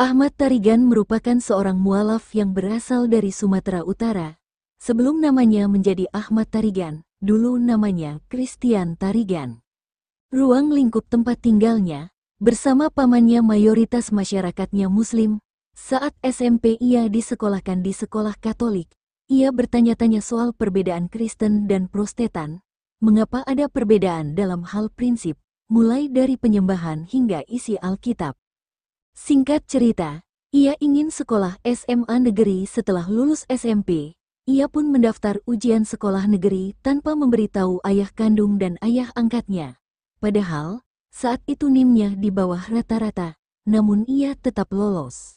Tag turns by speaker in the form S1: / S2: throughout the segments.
S1: Ahmad Tarigan merupakan seorang mualaf yang berasal dari Sumatera Utara. Sebelum namanya menjadi Ahmad Tarigan, dulu namanya Christian Tarigan. Ruang lingkup tempat tinggalnya, bersama pamannya mayoritas masyarakatnya Muslim, saat SMP ia disekolahkan di sekolah Katolik. Ia bertanya-tanya soal perbedaan Kristen dan Protestan. mengapa ada perbedaan dalam hal prinsip, mulai dari penyembahan hingga isi Alkitab. Singkat cerita, ia ingin sekolah SMA negeri setelah lulus SMP. Ia pun mendaftar ujian sekolah negeri tanpa memberitahu ayah kandung dan ayah angkatnya. Padahal, saat itu nimnya di bawah rata-rata, namun ia tetap lolos.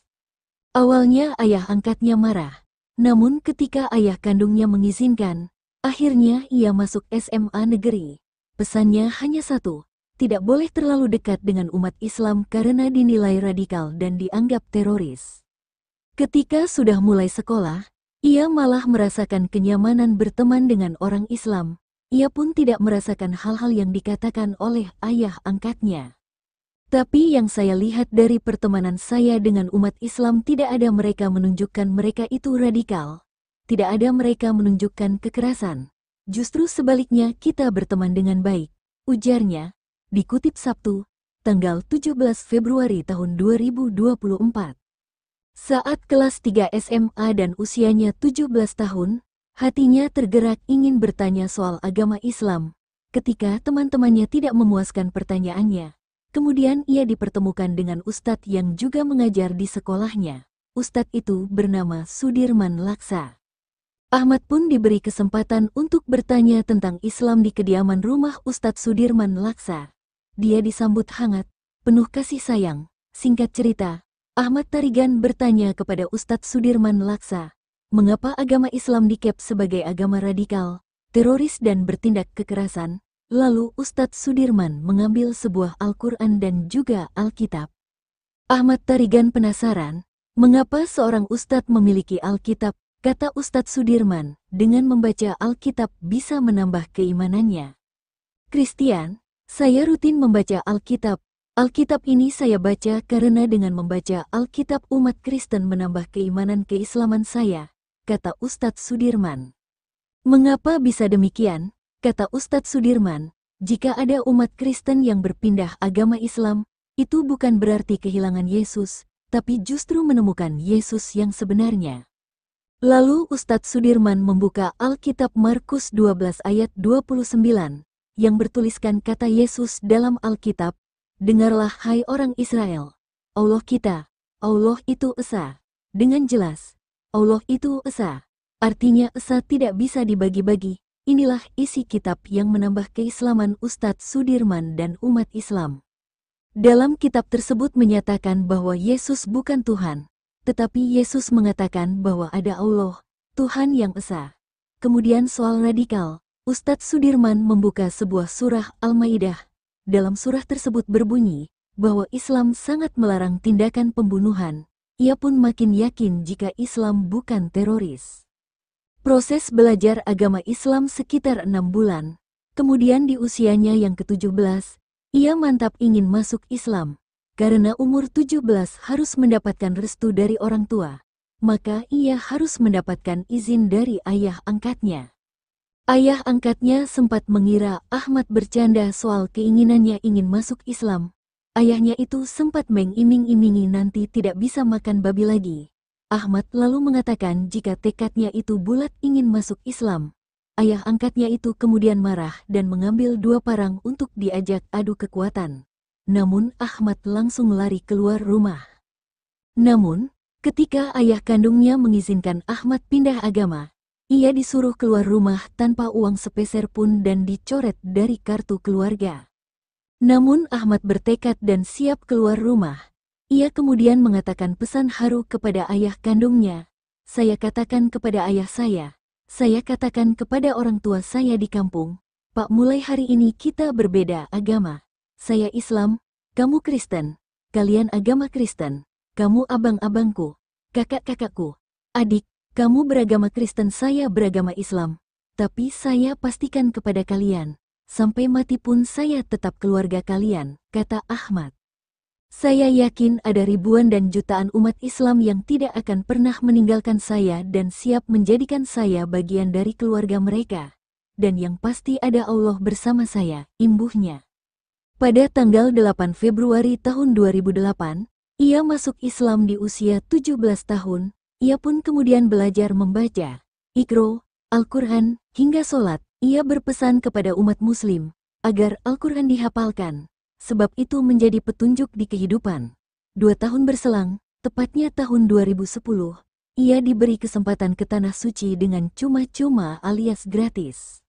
S1: Awalnya ayah angkatnya marah, namun ketika ayah kandungnya mengizinkan, akhirnya ia masuk SMA negeri. Pesannya hanya satu, tidak boleh terlalu dekat dengan umat Islam karena dinilai radikal dan dianggap teroris. Ketika sudah mulai sekolah, ia malah merasakan kenyamanan berteman dengan orang Islam. Ia pun tidak merasakan hal-hal yang dikatakan oleh ayah angkatnya. Tapi yang saya lihat dari pertemanan saya dengan umat Islam tidak ada mereka menunjukkan mereka itu radikal. Tidak ada mereka menunjukkan kekerasan. Justru sebaliknya kita berteman dengan baik. Ujarnya, dikutip Sabtu, tanggal 17 Februari tahun 2024. Saat kelas 3 SMA dan usianya 17 tahun, hatinya tergerak ingin bertanya soal agama Islam. Ketika teman-temannya tidak memuaskan pertanyaannya, kemudian ia dipertemukan dengan ustadz yang juga mengajar di sekolahnya. Ustadz itu bernama Sudirman Laksa. Ahmad pun diberi kesempatan untuk bertanya tentang Islam di kediaman rumah Ustadz Sudirman Laksa dia disambut hangat, penuh kasih sayang. Singkat cerita, Ahmad Tarigan bertanya kepada Ustadz Sudirman Laksa, mengapa agama Islam dikep sebagai agama radikal, teroris dan bertindak kekerasan? Lalu Ustadz Sudirman mengambil sebuah Al-Quran dan juga Alkitab. Ahmad Tarigan penasaran, mengapa seorang Ustadz memiliki Alkitab, kata Ustadz Sudirman, dengan membaca Alkitab bisa menambah keimanannya. Kristian, saya rutin membaca Alkitab. Alkitab ini saya baca karena dengan membaca Alkitab umat Kristen menambah keimanan keislaman saya, kata Ustadz Sudirman. Mengapa bisa demikian? Kata Ustadz Sudirman, jika ada umat Kristen yang berpindah agama Islam, itu bukan berarti kehilangan Yesus, tapi justru menemukan Yesus yang sebenarnya. Lalu Ustadz Sudirman membuka Alkitab Markus 12 ayat 29, yang bertuliskan kata Yesus dalam Alkitab, Dengarlah hai orang Israel, Allah kita, Allah itu Esa. Dengan jelas, Allah itu Esa. Artinya Esa tidak bisa dibagi-bagi. Inilah isi kitab yang menambah keislaman Ustadz Sudirman dan umat Islam. Dalam kitab tersebut menyatakan bahwa Yesus bukan Tuhan, tetapi Yesus mengatakan bahwa ada Allah, Tuhan yang Esa. Kemudian soal radikal, Ustadz Sudirman membuka sebuah surah Al-Maidah. Dalam surah tersebut berbunyi bahwa Islam sangat melarang tindakan pembunuhan. Ia pun makin yakin jika Islam bukan teroris. Proses belajar agama Islam sekitar enam bulan. Kemudian di usianya yang ke-17, ia mantap ingin masuk Islam. Karena umur 17 harus mendapatkan restu dari orang tua, maka ia harus mendapatkan izin dari ayah angkatnya. Ayah angkatnya sempat mengira Ahmad bercanda soal keinginannya ingin masuk Islam. Ayahnya itu sempat mengiming-imingi nanti tidak bisa makan babi lagi. Ahmad lalu mengatakan jika tekadnya itu bulat ingin masuk Islam. Ayah angkatnya itu kemudian marah dan mengambil dua parang untuk diajak adu kekuatan. Namun Ahmad langsung lari keluar rumah. Namun, ketika ayah kandungnya mengizinkan Ahmad pindah agama, ia disuruh keluar rumah tanpa uang sepeser pun dan dicoret dari kartu keluarga. Namun Ahmad bertekad dan siap keluar rumah. Ia kemudian mengatakan pesan haru kepada ayah kandungnya. Saya katakan kepada ayah saya, saya katakan kepada orang tua saya di kampung, Pak mulai hari ini kita berbeda agama. Saya Islam, kamu Kristen, kalian agama Kristen, kamu abang-abangku, kakak-kakakku, adik, kamu beragama Kristen saya beragama Islam. Tapi saya pastikan kepada kalian, sampai mati pun saya tetap keluarga kalian, kata Ahmad. Saya yakin ada ribuan dan jutaan umat Islam yang tidak akan pernah meninggalkan saya dan siap menjadikan saya bagian dari keluarga mereka. Dan yang pasti ada Allah bersama saya, imbuhnya. Pada tanggal 8 Februari tahun 2008, ia masuk Islam di usia 17 tahun ia pun kemudian belajar membaca, ikro, Al-Quran, hingga sholat. Ia berpesan kepada umat muslim, agar Al-Quran dihafalkan, sebab itu menjadi petunjuk di kehidupan. Dua tahun berselang, tepatnya tahun 2010, ia diberi kesempatan ke Tanah Suci dengan cuma-cuma alias gratis.